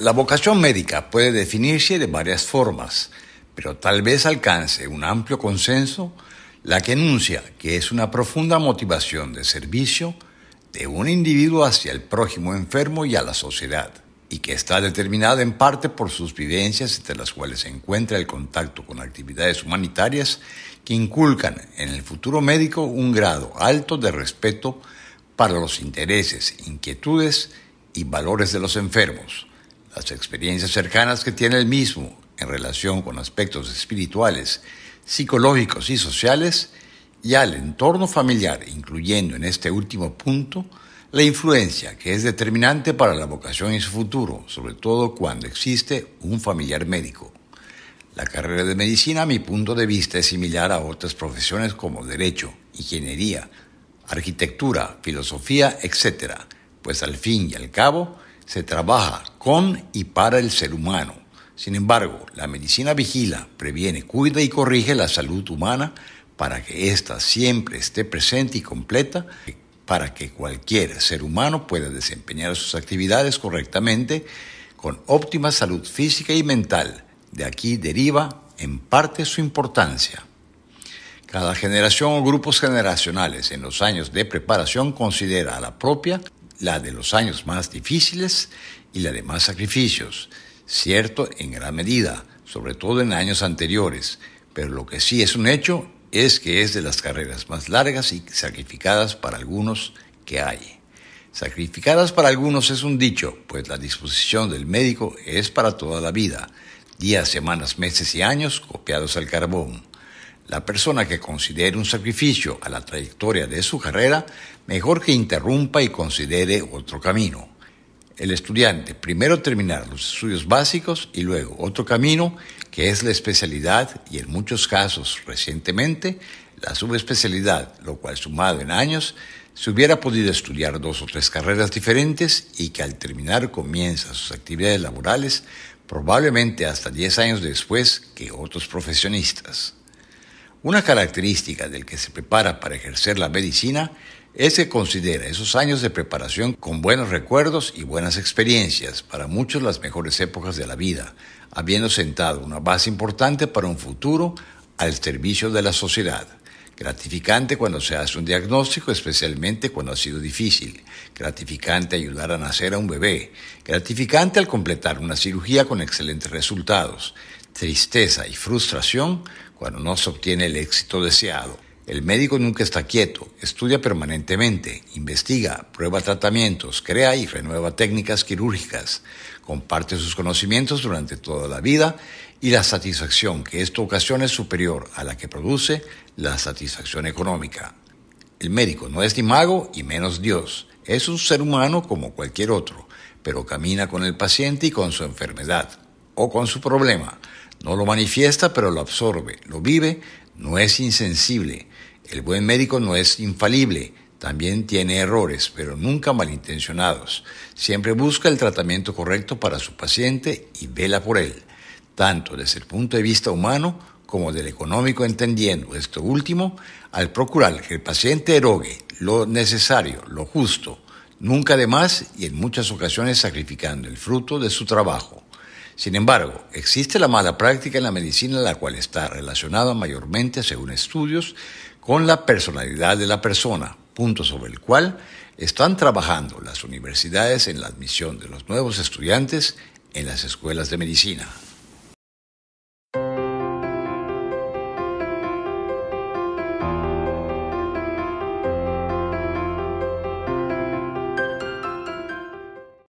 La vocación médica puede definirse de varias formas, pero tal vez alcance un amplio consenso la que enuncia que es una profunda motivación de servicio de un individuo hacia el prójimo enfermo y a la sociedad, y que está determinada en parte por sus vivencias entre las cuales se encuentra el contacto con actividades humanitarias que inculcan en el futuro médico un grado alto de respeto para los intereses, inquietudes y valores de los enfermos las experiencias cercanas que tiene el mismo en relación con aspectos espirituales, psicológicos y sociales y al entorno familiar, incluyendo en este último punto la influencia que es determinante para la vocación y su futuro, sobre todo cuando existe un familiar médico. La carrera de medicina, a mi punto de vista, es similar a otras profesiones como derecho, ingeniería, arquitectura, filosofía, etc., pues al fin y al cabo se trabaja con y para el ser humano. Sin embargo, la medicina vigila, previene, cuida y corrige la salud humana para que ésta siempre esté presente y completa, para que cualquier ser humano pueda desempeñar sus actividades correctamente con óptima salud física y mental. De aquí deriva en parte su importancia. Cada generación o grupos generacionales en los años de preparación considera a la propia la de los años más difíciles y la de más sacrificios, cierto en gran medida, sobre todo en años anteriores, pero lo que sí es un hecho es que es de las carreras más largas y sacrificadas para algunos que hay. Sacrificadas para algunos es un dicho, pues la disposición del médico es para toda la vida, días, semanas, meses y años copiados al carbón. La persona que considere un sacrificio a la trayectoria de su carrera, mejor que interrumpa y considere otro camino. El estudiante primero terminar los estudios básicos y luego otro camino, que es la especialidad y en muchos casos recientemente la subespecialidad, lo cual sumado en años, se hubiera podido estudiar dos o tres carreras diferentes y que al terminar comienza sus actividades laborales probablemente hasta diez años después que otros profesionistas. Una característica del que se prepara para ejercer la medicina es que considera esos años de preparación con buenos recuerdos y buenas experiencias, para muchos las mejores épocas de la vida, habiendo sentado una base importante para un futuro al servicio de la sociedad. Gratificante cuando se hace un diagnóstico, especialmente cuando ha sido difícil. Gratificante ayudar a nacer a un bebé. Gratificante al completar una cirugía con excelentes resultados tristeza y frustración cuando no se obtiene el éxito deseado. El médico nunca está quieto, estudia permanentemente, investiga, prueba tratamientos, crea y renueva técnicas quirúrgicas, comparte sus conocimientos durante toda la vida y la satisfacción que esto ocasiona es superior a la que produce la satisfacción económica. El médico no es ni mago y menos Dios, es un ser humano como cualquier otro, pero camina con el paciente y con su enfermedad o con su problema no lo manifiesta, pero lo absorbe, lo vive, no es insensible. El buen médico no es infalible, también tiene errores, pero nunca malintencionados. Siempre busca el tratamiento correcto para su paciente y vela por él, tanto desde el punto de vista humano como del económico, entendiendo esto último al procurar que el paciente erogue lo necesario, lo justo, nunca de más y en muchas ocasiones sacrificando el fruto de su trabajo. Sin embargo, existe la mala práctica en la medicina la cual está relacionada mayormente, según estudios, con la personalidad de la persona, punto sobre el cual están trabajando las universidades en la admisión de los nuevos estudiantes en las escuelas de medicina.